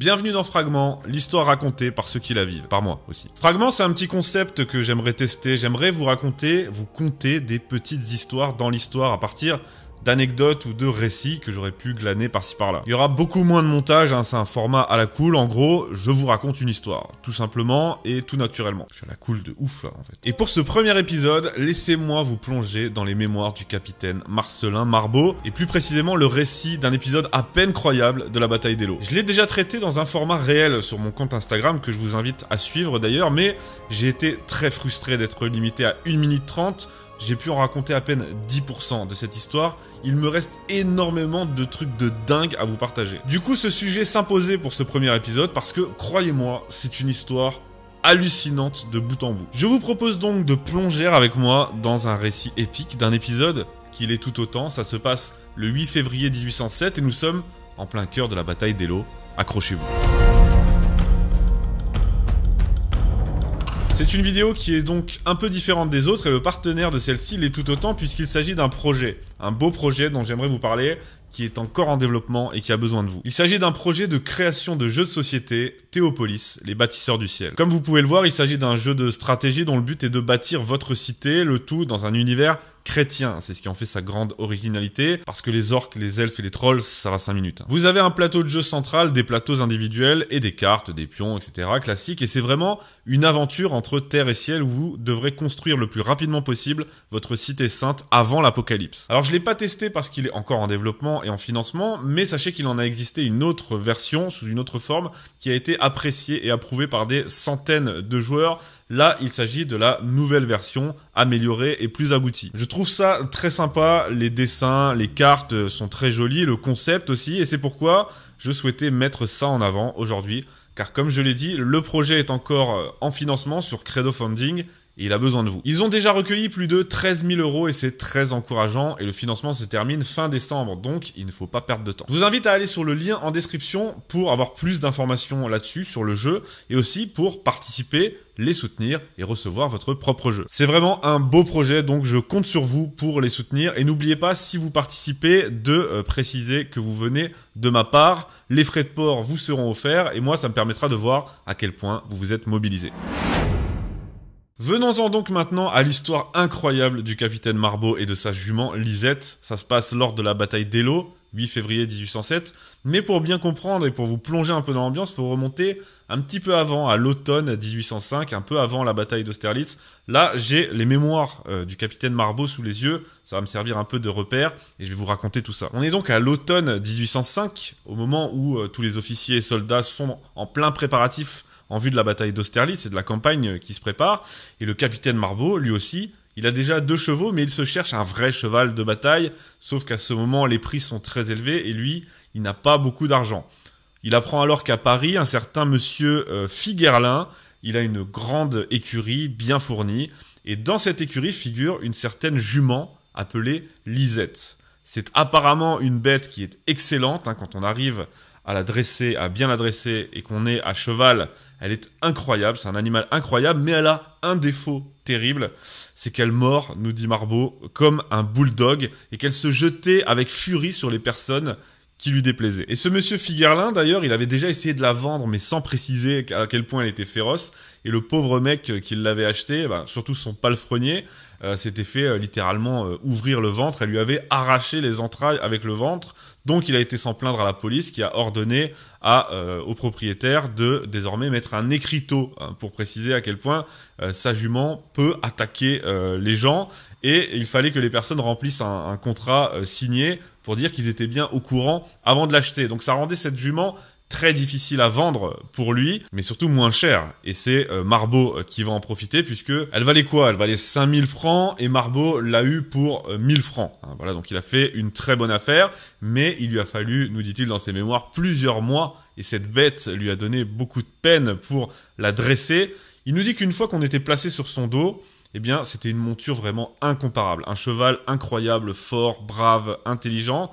Bienvenue dans Fragment, l'histoire racontée par ceux qui la vivent, par moi aussi. Fragment, c'est un petit concept que j'aimerais tester, j'aimerais vous raconter, vous conter des petites histoires dans l'histoire à partir d'anecdotes ou de récits que j'aurais pu glaner par-ci par-là. Il y aura beaucoup moins de montage, hein, c'est un format à la cool. En gros, je vous raconte une histoire, tout simplement et tout naturellement. Je suis à la cool de ouf là, en fait. Et pour ce premier épisode, laissez-moi vous plonger dans les mémoires du capitaine Marcelin Marbot et plus précisément le récit d'un épisode à peine croyable de la bataille d'Elo. Je l'ai déjà traité dans un format réel sur mon compte Instagram que je vous invite à suivre d'ailleurs, mais j'ai été très frustré d'être limité à 1 minute 30 j'ai pu en raconter à peine 10% de cette histoire. Il me reste énormément de trucs de dingue à vous partager. Du coup, ce sujet s'imposait pour ce premier épisode parce que, croyez-moi, c'est une histoire hallucinante de bout en bout. Je vous propose donc de plonger avec moi dans un récit épique d'un épisode qui l'est tout autant. Ça se passe le 8 février 1807 et nous sommes en plein cœur de la bataille d'Ello, Accrochez-vous. C'est une vidéo qui est donc un peu différente des autres et le partenaire de celle-ci l'est tout autant puisqu'il s'agit d'un projet, un beau projet dont j'aimerais vous parler qui est encore en développement et qui a besoin de vous. Il s'agit d'un projet de création de jeux de société, Théopolis, les bâtisseurs du ciel. Comme vous pouvez le voir, il s'agit d'un jeu de stratégie dont le but est de bâtir votre cité, le tout dans un univers chrétien. C'est ce qui en fait sa grande originalité, parce que les orques, les elfes et les trolls, ça va 5 minutes. Hein. Vous avez un plateau de jeu central, des plateaux individuels et des cartes, des pions, etc. classiques, et c'est vraiment une aventure entre terre et ciel où vous devrez construire le plus rapidement possible votre cité sainte avant l'apocalypse. Alors je l'ai pas testé parce qu'il est encore en développement et en financement, mais sachez qu'il en a existé une autre version sous une autre forme qui a été appréciée et approuvée par des centaines de joueurs. Là, il s'agit de la nouvelle version améliorée et plus aboutie. Je trouve ça très sympa, les dessins, les cartes sont très jolies, le concept aussi, et c'est pourquoi je souhaitais mettre ça en avant aujourd'hui car comme je l'ai dit, le projet est encore en financement sur Credo Funding il a besoin de vous. Ils ont déjà recueilli plus de 13 000 euros et c'est très encourageant et le financement se termine fin décembre, donc il ne faut pas perdre de temps. Je vous invite à aller sur le lien en description pour avoir plus d'informations là-dessus, sur le jeu, et aussi pour participer les soutenir et recevoir votre propre jeu. C'est vraiment un beau projet, donc je compte sur vous pour les soutenir. Et n'oubliez pas, si vous participez, de euh, préciser que vous venez de ma part. Les frais de port vous seront offerts et moi, ça me permettra de voir à quel point vous vous êtes mobilisé. Venons-en donc maintenant à l'histoire incroyable du capitaine Marbot et de sa jument Lisette. Ça se passe lors de la bataille d'Elo, 8 février 1807. Mais pour bien comprendre et pour vous plonger un peu dans l'ambiance, il faut remonter un petit peu avant, à l'automne 1805, un peu avant la bataille d'Austerlitz. Là, j'ai les mémoires euh, du capitaine Marbot sous les yeux. Ça va me servir un peu de repère et je vais vous raconter tout ça. On est donc à l'automne 1805, au moment où euh, tous les officiers et soldats sont en plein préparatif en vue de la bataille d'Austerlitz et de la campagne euh, qui se prépare. Et le capitaine Marbot, lui aussi, il a déjà deux chevaux, mais il se cherche un vrai cheval de bataille, sauf qu'à ce moment, les prix sont très élevés et lui, il n'a pas beaucoup d'argent. Il apprend alors qu'à Paris, un certain monsieur euh, Figuerlin, il a une grande écurie bien fournie, et dans cette écurie figure une certaine jument appelée Lisette. C'est apparemment une bête qui est excellente hein, quand on arrive à la dresser, à bien la dresser et qu'on est à cheval, elle est incroyable. C'est un animal incroyable, mais elle a un défaut terrible, c'est qu'elle mord, nous dit Marbeau, comme un bulldog et qu'elle se jetait avec furie sur les personnes qui lui déplaisaient. Et ce monsieur Figuerlin, d'ailleurs, il avait déjà essayé de la vendre, mais sans préciser à quel point elle était féroce. Et le pauvre mec qui l'avait acheté, eh ben, surtout son palefrenier, euh, s'était fait euh, littéralement euh, ouvrir le ventre. Elle lui avait arraché les entrailles avec le ventre. Donc il a été sans plaindre à la police qui a ordonné euh, au propriétaire de désormais mettre un écriteau hein, pour préciser à quel point euh, sa jument peut attaquer euh, les gens. Et il fallait que les personnes remplissent un contrat signé pour dire qu'ils étaient bien au courant avant de l'acheter. Donc ça rendait cette jument très difficile à vendre pour lui, mais surtout moins cher. Et c'est euh, Marbeau euh, qui va en profiter puisque elle valait quoi Elle valait 5000 francs et Marbeau l'a eu pour 1000 euh, francs. Hein, voilà, donc il a fait une très bonne affaire, mais il lui a fallu, nous dit-il dans ses mémoires, plusieurs mois et cette bête lui a donné beaucoup de peine pour la dresser. Il nous dit qu'une fois qu'on était placé sur son dos, eh bien, c'était une monture vraiment incomparable. Un cheval incroyable, fort, brave, intelligent.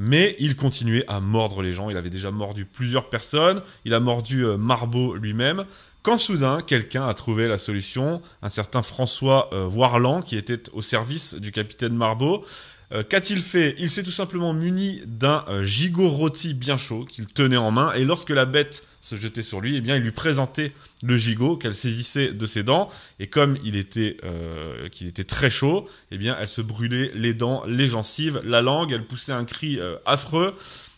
Mais il continuait à mordre les gens. Il avait déjà mordu plusieurs personnes. Il a mordu euh, Marbeau lui-même. Quand soudain, quelqu'un a trouvé la solution. Un certain François Voirland, euh, qui était au service du capitaine Marbeau. Euh, qu'a-t-il fait Il s'est tout simplement muni d'un euh, gigot rôti bien chaud qu'il tenait en main, et lorsque la bête se jetait sur lui, eh bien, il lui présentait le gigot qu'elle saisissait de ses dents, et comme il était, euh, qu'il était très chaud, eh bien, elle se brûlait les dents, les gencives, la langue, elle poussait un cri affreux,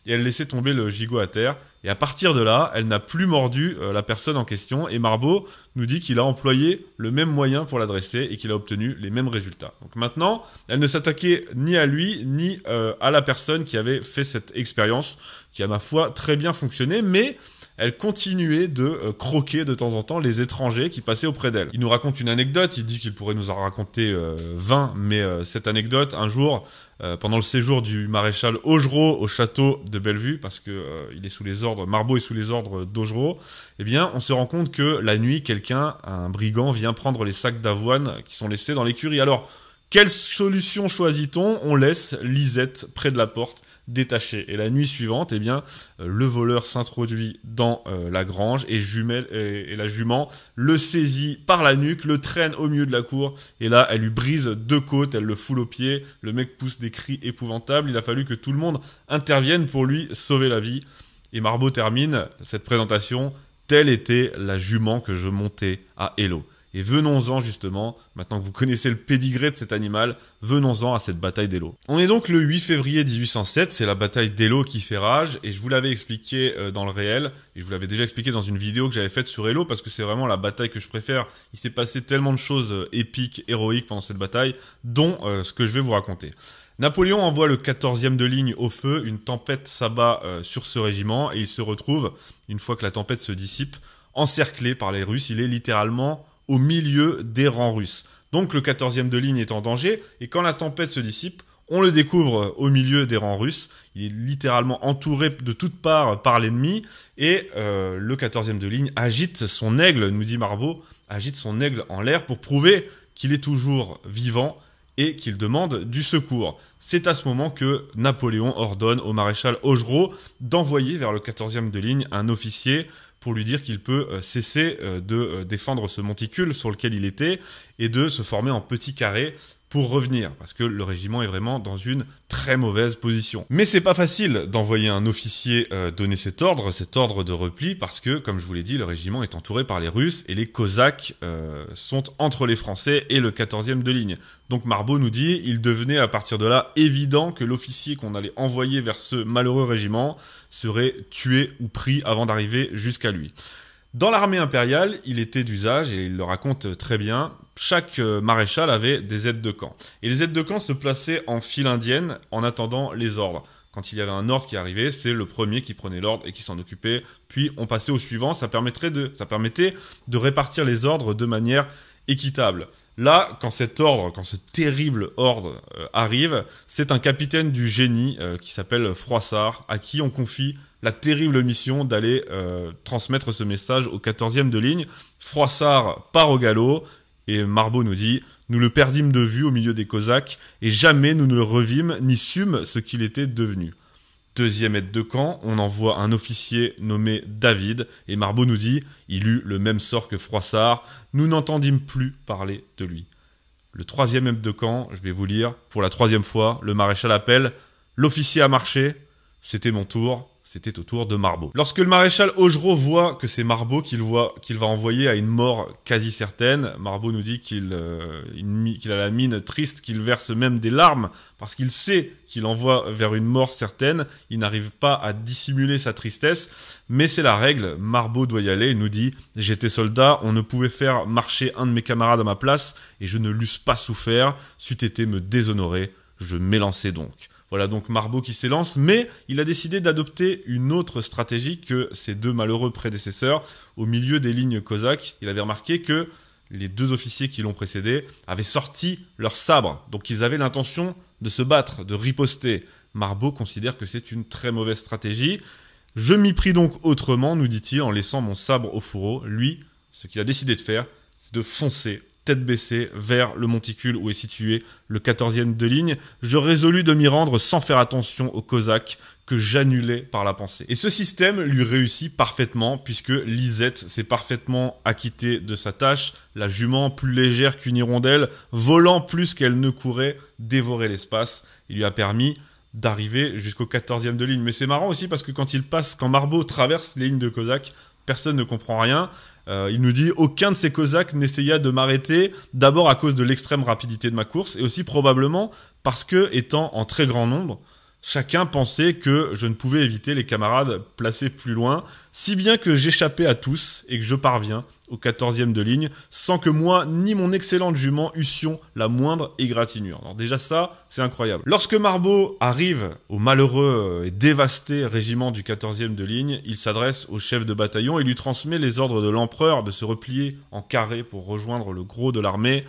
et elle laissait tomber le gigot à terre. Et à partir de là, elle n'a plus mordu euh, la personne en question. Et Marbeau nous dit qu'il a employé le même moyen pour l'adresser et qu'il a obtenu les mêmes résultats. Donc maintenant, elle ne s'attaquait ni à lui, ni euh, à la personne qui avait fait cette expérience, qui à ma foi très bien fonctionné, mais elle continuait de euh, croquer de temps en temps les étrangers qui passaient auprès d'elle. Il nous raconte une anecdote, il dit qu'il pourrait nous en raconter 20, euh, mais euh, cette anecdote, un jour, pendant le séjour du maréchal Augereau au château de Bellevue, parce que est sous les ordres, Marbot est sous les ordres d'Augereau, eh bien, on se rend compte que la nuit, quelqu'un, un brigand, vient prendre les sacs d'avoine qui sont laissés dans l'écurie. Alors, quelle solution choisit-on On laisse Lisette près de la porte détachée. Et la nuit suivante, eh bien, euh, le voleur s'introduit dans euh, la grange et, jumelle, et, la jument le saisit par la nuque, le traîne au milieu de la cour. Et là, elle lui brise deux côtes, elle le foule aux pied, Le mec pousse des cris épouvantables. Il a fallu que tout le monde intervienne pour lui sauver la vie. Et Marbot termine cette présentation. Telle était la jument que je montais à Hello. Et venons-en justement, maintenant que vous connaissez le pédigré de cet animal, venons-en à cette bataille d'Elo. On est donc le 8 février 1807, c'est la bataille d'Elo qui fait rage, et je vous l'avais expliqué euh, dans le réel, et je vous l'avais déjà expliqué dans une vidéo que j'avais faite sur Elo, parce que c'est vraiment la bataille que je préfère. Il s'est passé tellement de choses euh, épiques, héroïques pendant cette bataille, dont euh, ce que je vais vous raconter. Napoléon envoie le 14e de ligne au feu, une tempête s'abat sur ce régiment, et il se retrouve, une fois que la tempête se dissipe, encerclé par les Russes, il est littéralement au milieu des rangs russes. Donc le 14e de ligne est en danger, et quand la tempête se dissipe, on le découvre au milieu des rangs russes. Il est littéralement entouré de toutes parts par l'ennemi. Et euh, le 14e de ligne agite son aigle, nous dit Marbot, agite son aigle en l'air pour prouver qu'il est toujours vivant et qu'il demande du secours. C'est à ce moment que Napoléon ordonne au maréchal Augereau d'envoyer vers le 14e de ligne un officier pour lui dire qu'il peut euh, cesser euh, de euh, défendre ce monticule sur lequel il était et de se former en petits carrés pour revenir, parce que le régiment est vraiment dans une très mauvaise position. Mais c'est pas facile d'envoyer un officier euh, donner cet ordre, cet ordre de repli, parce que, comme je vous l'ai dit, le régiment est entouré par les Russes et les Cosaques euh, sont entre les Français et le 14e de ligne. Donc Marbot nous dit, il devenait à partir de là évident que l'officier qu'on allait envoyer vers ce malheureux régiment serait tué ou pris avant d'arriver jusqu'à lui. Dans l'armée impériale, il était d'usage, et il le raconte très bien, chaque euh, maréchal avait des aides de camp. Et les aides de camp se plaçaient en file indienne en attendant les ordres. Quand il y avait un ordre qui arrivait, c'est le premier qui prenait l'ordre et qui s'en occupait, puis on passait au suivant, ça, permettait de répartir les ordres de manière équitable. Là, quand cet ordre, quand ce terrible ordre euh, arrive, c'est un capitaine du génie euh, qui s'appelle Froissart, à qui on confie la terrible mission d'aller transmettre ce message au 14e de ligne. Froissart part au galop, et Marbeau nous dit Nous le perdîmes de vue au milieu des Cosaques, et jamais nous ne le revîmes, ni sûmes ce qu'il était devenu. Deuxième aide de camp, on envoie un officier nommé David, et marbot nous dit Il eut le même sort que Froissart, nous n'entendîmes plus parler de lui. Le troisième aide de camp, je vais vous lire, pour la troisième fois, le maréchal appelle L'officier a marché, c'était mon tour, c'était au tour de Marbeau. Lorsque le maréchal Augereau voit que c'est Marbeau qu'il voit qu'il va envoyer à une mort quasi certaine, Marbeau nous dit euh, qu'il a la mine triste, qu'il verse même des larmes parce qu'il sait qu'il envoie vers une mort certaine. Il n'arrive pas à dissimuler sa tristesse, mais c'est la règle. Marbeau doit y aller. Il nous dit j'étais soldat, on ne pouvait faire marcher un de mes camarades à ma place et je ne l'eusse pas souffert. C'eût été me déshonorer. Je m'élançais donc. Voilà donc Marbo qui s'élance, mais il a décidé d'adopter une autre stratégie que ses deux malheureux prédécesseurs. Au milieu des lignes cosaques, il avait remarqué que les deux officiers qui l'ont précédé avaient sorti leurs sabres, donc ils avaient l'intention de se battre, de riposter. Marbo considère que c'est une très mauvaise stratégie. Je m'y pris donc autrement, nous dit-il, en laissant mon sabre au fourreau. Lui, ce qu'il a décidé de faire, c'est de foncer tête baissée vers le monticule où est situé le 14e de ligne, je résolus de m'y rendre sans faire attention aux Cosaques que j'annulais par la pensée. Et ce système lui réussit parfaitement puisque Lisette s'est parfaitement acquittée de sa tâche, la jument plus légère qu'une hirondelle, volant plus qu'elle ne courait, dévorait l'espace, il lui a permis d'arriver jusqu'au 14e de ligne. Mais c'est marrant aussi parce que quand il passe, quand Marbot traverse les lignes de Cosaques, personne ne comprend rien. Euh, il nous dit aucun de ces Cosaques n'essaya de m'arrêter, d'abord à cause de l'extrême rapidité de ma course, et aussi probablement parce que, étant en très grand nombre, Chacun pensait que je ne pouvais éviter les camarades placés plus loin, si bien que j'échappais à tous et que je parviens au 14e de ligne sans que moi ni mon excellente jument eussions la moindre égratignure. Alors déjà ça, c'est incroyable. Lorsque Marbot arrive au malheureux et dévasté régiment du 14e de ligne, il s'adresse au chef de bataillon et lui transmet les ordres de l'empereur de se replier en carré pour rejoindre le gros de l'armée.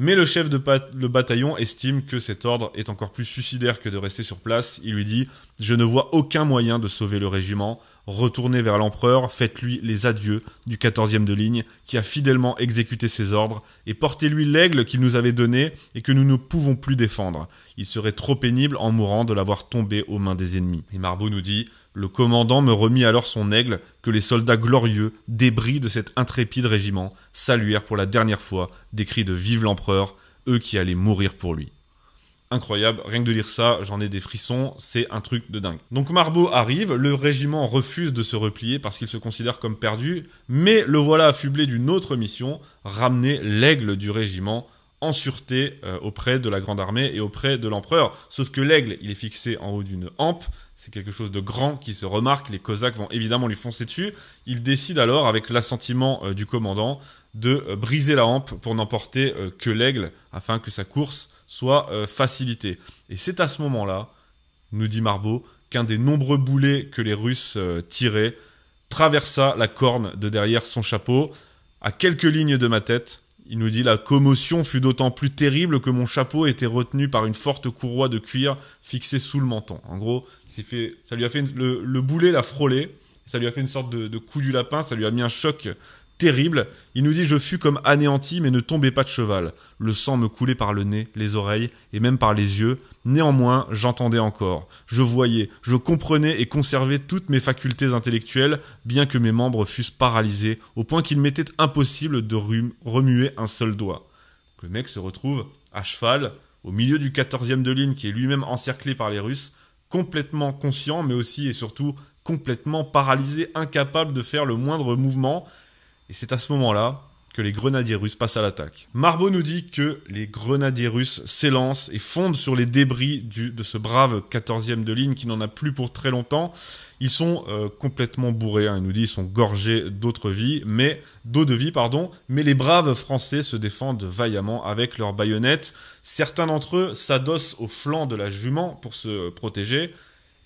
Mais le chef de le bataillon estime que cet ordre est encore plus suicidaire que de rester sur place. Il lui dit je ne vois aucun moyen de sauver le régiment. Retournez vers l'empereur, faites-lui les adieux du 14e de ligne qui a fidèlement exécuté ses ordres et portez-lui l'aigle qu'il nous avait donné et que nous ne pouvons plus défendre. Il serait trop pénible en mourant de l'avoir tombé aux mains des ennemis. Et Marbot nous dit Le commandant me remit alors son aigle que les soldats glorieux, débris de cet intrépide régiment, saluèrent pour la dernière fois des cris de Vive l'empereur, eux qui allaient mourir pour lui incroyable. Rien que de lire ça, j'en ai des frissons. C'est un truc de dingue. Donc Marbo arrive, le régiment refuse de se replier parce qu'il se considère comme perdu, mais le voilà affublé d'une autre mission, ramener l'aigle du régiment en sûreté euh, auprès de la grande armée et auprès de l'empereur. Sauf que l'aigle, il est fixé en haut d'une hampe, c'est quelque chose de grand qui se remarque, les Cosaques vont évidemment lui foncer dessus. Il décide alors, avec l'assentiment euh, du commandant, de euh, briser la hampe pour n'emporter que l'aigle afin que sa course soit euh, facilité. Et c'est à ce moment-là, nous dit Marbeau, qu'un des nombreux boulets que les Russes euh, tiraient traversa la corne de derrière son chapeau. À quelques lignes de ma tête, il nous dit La commotion fut d'autant plus terrible que mon chapeau était retenu par une forte courroie de cuir fixée sous le menton. En gros, fait, ça lui a fait le, boulet l'a frôlé, ça lui a fait une sorte de coup du lapin, ça lui a mis un choc terrible. Il nous dit Je fus comme anéanti, mais ne tombais pas de cheval. Le sang me coulait par le nez, les oreilles et même par les yeux. Néanmoins, j'entendais encore. Je voyais, je comprenais et conservais toutes mes facultés intellectuelles, bien que mes membres fussent paralysés, au point qu'il m'était impossible de remuer un seul doigt. le mec se retrouve à cheval, au milieu du 14e de ligne, qui est lui-même encerclé par les Russes, complètement conscient, mais aussi et surtout complètement paralysé, incapable de faire le moindre mouvement. Et c'est à ce moment-là que les grenadiers russes passent à l'attaque. Marbo nous dit que les grenadiers russes s'élancent et fondent sur les débris de ce brave 14e de ligne qui n'en a plus pour très longtemps. Ils sont euh, complètement bourrés, hein. il nous dit, ils sont gorgés d'autres vies, mais d'eau de vie, pardon. Mais les braves Français se défendent vaillamment avec leurs baïonnettes. Certains d'entre eux s'adossent au flanc de la jument pour se protéger.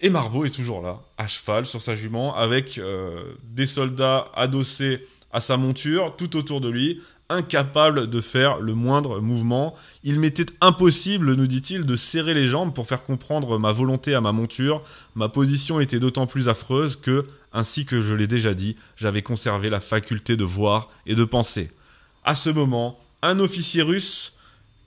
Et Marbo est toujours là, à cheval sur sa jument, avec euh, des soldats adossés à sa monture, tout autour de lui, incapable de faire le moindre mouvement. Il m'était impossible, nous dit-il, de serrer les jambes pour faire comprendre ma volonté à ma monture. Ma position était d'autant plus affreuse que, ainsi que je l'ai déjà dit, j'avais conservé la faculté de voir et de penser. À ce moment, un officier russe,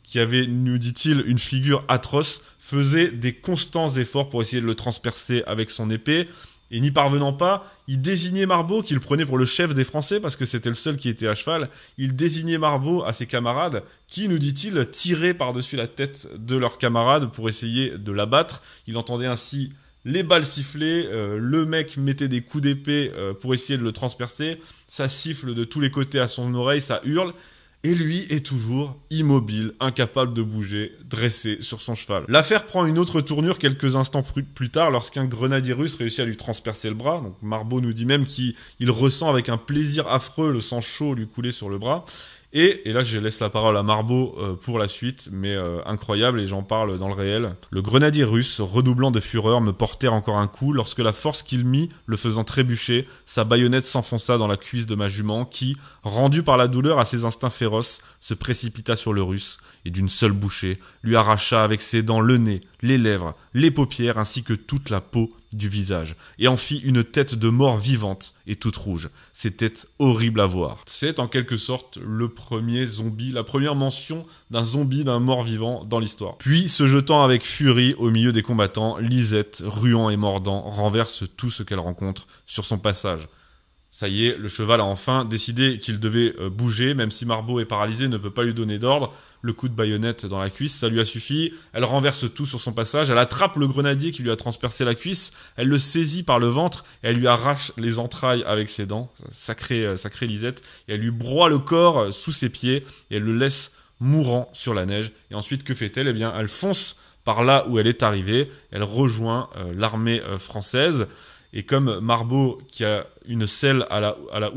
qui avait, nous dit-il, une figure atroce, faisait des constants efforts pour essayer de le transpercer avec son épée. Et n'y parvenant pas, il désignait Marbeau, qu'il prenait pour le chef des Français, parce que c'était le seul qui était à cheval, il désignait Marbeau à ses camarades, qui, nous dit-il, tiraient par-dessus la tête de leurs camarades pour essayer de l'abattre. Il entendait ainsi les balles siffler, euh, le mec mettait des coups d'épée euh, pour essayer de le transpercer, ça siffle de tous les côtés à son oreille, ça hurle, et lui est toujours immobile, incapable de bouger, dressé sur son cheval. L'affaire prend une autre tournure quelques instants plus tard lorsqu'un grenadier russe réussit à lui transpercer le bras. Donc Marbot nous dit même qu'il ressent avec un plaisir affreux le sang chaud lui couler sur le bras. Et, et, là, je laisse la parole à Marbeau euh, pour la suite, mais euh, incroyable, et j'en parle dans le réel. Le grenadier russe, redoublant de fureur, me portait encore un coup lorsque la force qu'il mit, le faisant trébucher, sa baïonnette s'enfonça dans la cuisse de ma jument qui, rendue par la douleur à ses instincts féroces, se précipita sur le russe et d'une seule bouchée lui arracha avec ses dents le nez, les lèvres, les paupières ainsi que toute la peau du visage, et en fit une tête de mort vivante et toute rouge. C'était horrible à voir. C'est en quelque sorte le premier zombie, la première mention d'un zombie, d'un mort vivant dans l'histoire. Puis, se jetant avec furie au milieu des combattants, Lisette, ruant et mordant, renverse tout ce qu'elle rencontre sur son passage. Ça y est, le cheval a enfin décidé qu'il devait euh, bouger, même si marbot est paralysé, ne peut pas lui donner d'ordre. Le coup de baïonnette dans la cuisse, ça lui a suffi. Elle renverse tout sur son passage, elle attrape le grenadier qui lui a transpercé la cuisse, elle le saisit par le ventre, elle lui arrache les entrailles avec ses dents, sacrée, euh, sacrée Lisette, elle lui broie le corps euh, sous ses pieds, et elle le laisse mourant sur la neige. Et ensuite, que fait-elle Eh bien, elle fonce par là où elle est arrivée, elle rejoint l'armée française. Et comme Marbo, qui a une selle à la, à la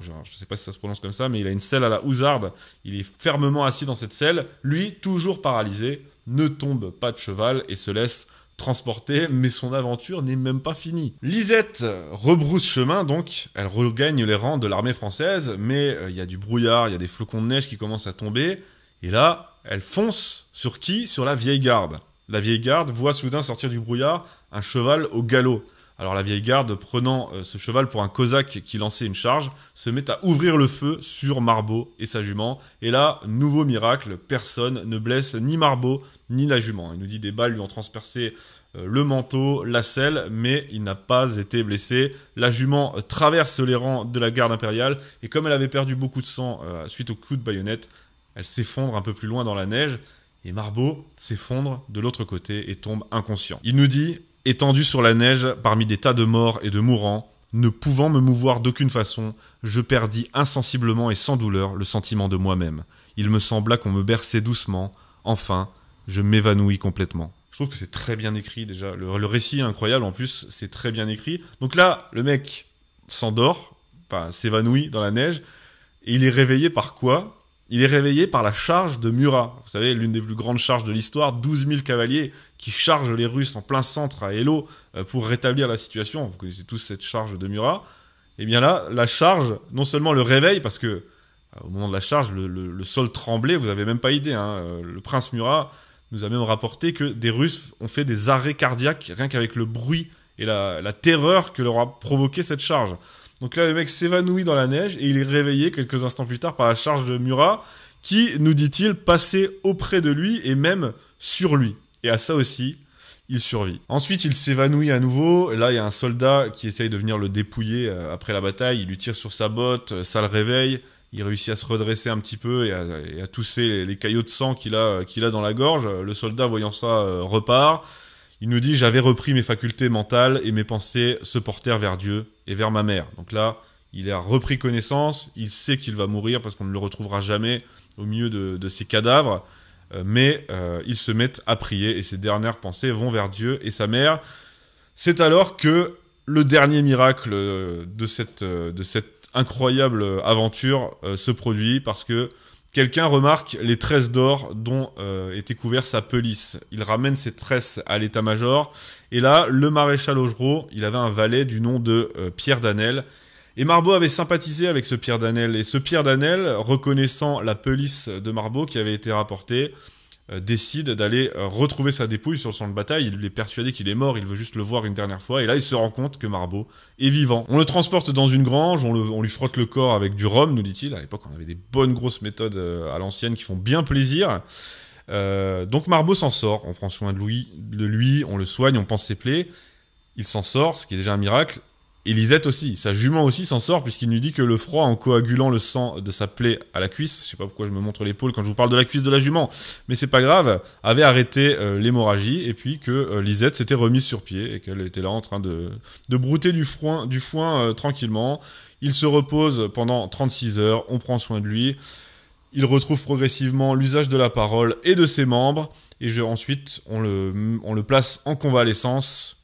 je ne sais pas si ça se prononce comme ça, mais il a une selle à la Ouzarde, il est fermement assis dans cette selle, lui, toujours paralysé, ne tombe pas de cheval et se laisse transporter, mais son aventure n'est même pas finie. Lisette rebrousse chemin, donc elle regagne les rangs de l'armée française, mais euh, il y a du brouillard, il y a des flocons de neige qui commencent à tomber, et là, elle fonce sur qui Sur la vieille garde. La vieille garde voit soudain sortir du brouillard un cheval au galop. Alors la vieille garde, prenant euh, ce cheval pour un cosaque qui lançait une charge, se met à ouvrir le feu sur Marbot et sa jument. Et là, nouveau miracle, personne ne blesse ni Marbot ni la jument. Il nous dit des balles lui ont transpercé euh, le manteau, la selle, mais il n'a pas été blessé. La jument euh, traverse les rangs de la garde impériale et comme elle avait perdu beaucoup de sang suite au coup de baïonnette, elle s'effondre un peu plus loin dans la neige et Marbot s'effondre de l'autre côté et tombe inconscient. Il nous dit Étendu sur la neige, parmi des tas de morts et de mourants, ne pouvant me mouvoir d'aucune façon, je perdis insensiblement et sans douleur le sentiment de moi-même. Il me sembla qu'on me berçait doucement. Enfin, je m'évanouis complètement. Je trouve que c'est très bien écrit déjà. Le, récit est incroyable en plus, c'est très bien écrit. Donc là, le mec s'endort, s'évanouit dans la neige, et il est réveillé par quoi il est réveillé par la charge de Murat. Vous savez, l'une des plus grandes charges de l'histoire, 12 000 cavaliers qui chargent les Russes en plein centre à Elo euh, pour rétablir la situation. Vous connaissez tous cette charge de Murat. Et eh bien là, la charge, non seulement le réveille, parce que euh, au moment de la charge, le, sol tremblait, vous n'avez même pas idée. Hein, euh, le prince Murat nous a même rapporté que des Russes ont fait des arrêts cardiaques rien qu'avec le bruit et la, la terreur que leur a provoqué cette charge. Donc là, le mec s'évanouit dans la neige et il est réveillé quelques instants plus tard par la charge de Murat qui, nous dit-il, passait auprès de lui et même sur lui. Et à ça aussi, il survit. Ensuite, il s'évanouit à nouveau. Là, il y a un soldat qui essaye de venir le dépouiller euh, après la bataille. Il lui tire sur sa botte, euh, ça le réveille. Il réussit à se redresser un petit peu et à, tousser les, les, caillots de sang qu'il a, euh, qu'il a dans la gorge. Le soldat, voyant ça, repart. Il nous dit J'avais repris mes facultés mentales et mes pensées se portèrent vers Dieu et vers ma mère. Donc là, il a repris connaissance, il sait qu'il va mourir parce qu'on ne le retrouvera jamais au milieu de, ses cadavres, euh, mais euh, il se met à prier et ses dernières pensées vont vers Dieu et sa mère. C'est alors que le dernier miracle euh, de cette incroyable aventure se produit parce que Quelqu'un remarque les tresses d'or dont euh, était couvert sa pelisse. Il ramène ces tresses à l'état-major. Et là, le maréchal Augereau, il avait un valet du nom de euh, Pierre Danel. Et Marbot avait sympathisé avec ce Pierre Danel. Et ce Pierre Danel, reconnaissant la pelisse de Marbot qui avait été rapportée, euh, décide d'aller euh, retrouver sa dépouille sur le champ de bataille. Il est persuadé qu'il est mort, il veut juste le voir une dernière fois. Et là, il se rend compte que Marbot est vivant. On le transporte dans une grange, on, lui frotte le corps avec du rhum, nous dit-il. À l'époque, on avait des bonnes grosses méthodes euh, à l'ancienne qui font bien plaisir. donc Marbot s'en sort, on prend soin de lui, de lui, on le soigne, on pense ses plaies. Il s'en sort, ce qui est déjà un miracle. Et Lisette aussi, sa jument aussi s'en sort puisqu'il nous dit que le froid en coagulant le sang de sa plaie à la cuisse, je sais pas pourquoi je me montre l'épaule quand je vous parle de la cuisse de la jument, mais c'est pas grave, avait arrêté euh, l'hémorragie et puis que euh, Lisette s'était remise sur pied et qu'elle était là en train de, brouter du foin, du foin euh, tranquillement. Il se repose pendant 36 heures, on prend soin de lui. Il retrouve progressivement l'usage de la parole et de ses membres. Et ensuite, on le, on le place en convalescence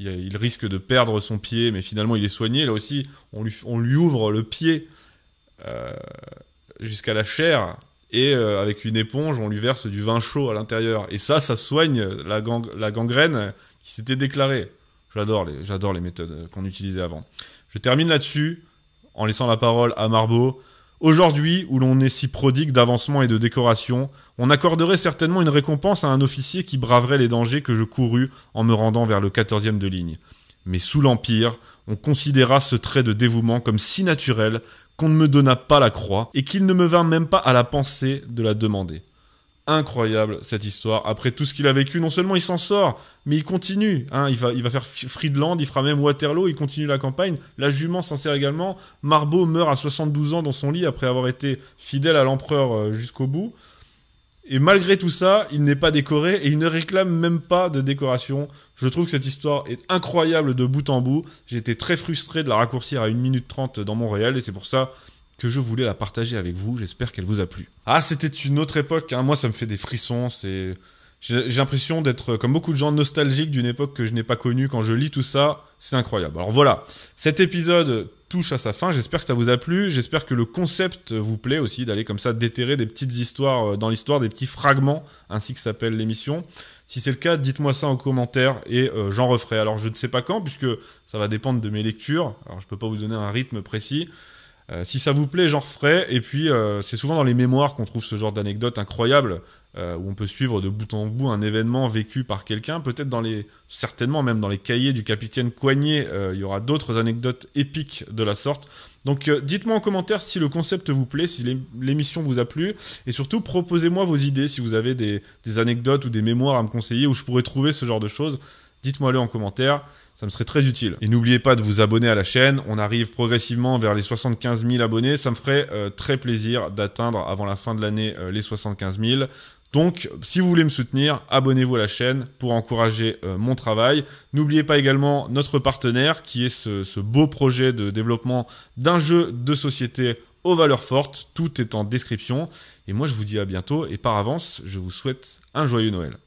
il risque de perdre son pied, mais finalement il est soigné. Là aussi, on lui, ouvre le pied euh, jusqu'à la chair, et euh, avec une éponge, on lui verse du vin chaud à l'intérieur. Et ça, ça soigne la, gangrène qui s'était déclarée. J'adore les, méthodes qu'on utilisait avant. Je termine là-dessus en laissant la parole à Marbeau. Aujourd'hui, où l'on est si prodigue d'avancement et de décoration, on accorderait certainement une récompense à un officier qui braverait les dangers que je courus en me rendant vers le 14e de ligne. Mais sous l'Empire, on considéra ce trait de dévouement comme si naturel qu'on ne me donna pas la croix et qu'il ne me vint même pas à la pensée de la demander incroyable cette histoire. Après tout ce qu'il a vécu, non seulement il s'en sort, mais il continue. Hein. il, va, il va faire Friedland, il fera même Waterloo, il continue la campagne. La jument s'en sert également. Marbo meurt à 72 ans dans son lit après avoir été fidèle à l'empereur euh, jusqu'au bout. Et malgré tout ça, il n'est pas décoré et il ne réclame même pas de décoration. Je trouve que cette histoire est incroyable de bout en bout. J'ai été très frustré de la raccourcir à 1 minute 30 dans Montréal et c'est pour ça que je voulais la partager avec vous. J'espère qu'elle vous a plu. Ah, c'était une autre époque. Hein. Moi, ça me fait des frissons. C'est j'ai l'impression d'être, euh, comme beaucoup de gens, nostalgiques d'une époque que je n'ai pas connue. Quand je lis tout ça, c'est incroyable. Alors voilà, cet épisode touche à sa fin. J'espère que ça vous a plu. J'espère que le concept vous plaît aussi, d'aller comme ça déterrer des petites histoires euh, dans l'histoire, des petits fragments, ainsi que s'appelle l'émission. Si c'est le cas, dites-moi ça en commentaire et euh, j'en referai. Alors je ne sais pas quand, puisque ça va dépendre de mes lectures. Alors je ne peux pas vous donner un rythme précis. Euh, si ça vous plaît, j'en referai. Et puis, euh, c'est souvent dans les mémoires qu'on trouve ce genre d'anecdotes incroyables, euh, où on peut suivre de bout en bout un événement vécu par quelqu'un. Peut-être dans les, certainement même dans les cahiers du capitaine Coignet, il y aura d'autres anecdotes épiques de la sorte. Donc, dites-moi en commentaire si le concept vous plaît, si l'émission vous a plu, et surtout proposez-moi vos idées si vous avez des, des anecdotes ou des mémoires à me conseiller où je pourrais trouver ce genre de choses. Dites-moi le en commentaire. Ça me serait très utile. Et n'oubliez pas de vous abonner à la chaîne. On arrive progressivement vers les 75 000 abonnés. Ça me ferait euh, très plaisir d'atteindre avant la fin de l'année euh, les 75 000. Donc, si vous voulez me soutenir, abonnez-vous à la chaîne pour encourager euh, mon travail. N'oubliez pas également notre partenaire qui est ce beau projet de développement d'un jeu de société aux valeurs fortes. Tout est en description. Et moi, je vous dis à bientôt. Et par avance, je vous souhaite un joyeux Noël.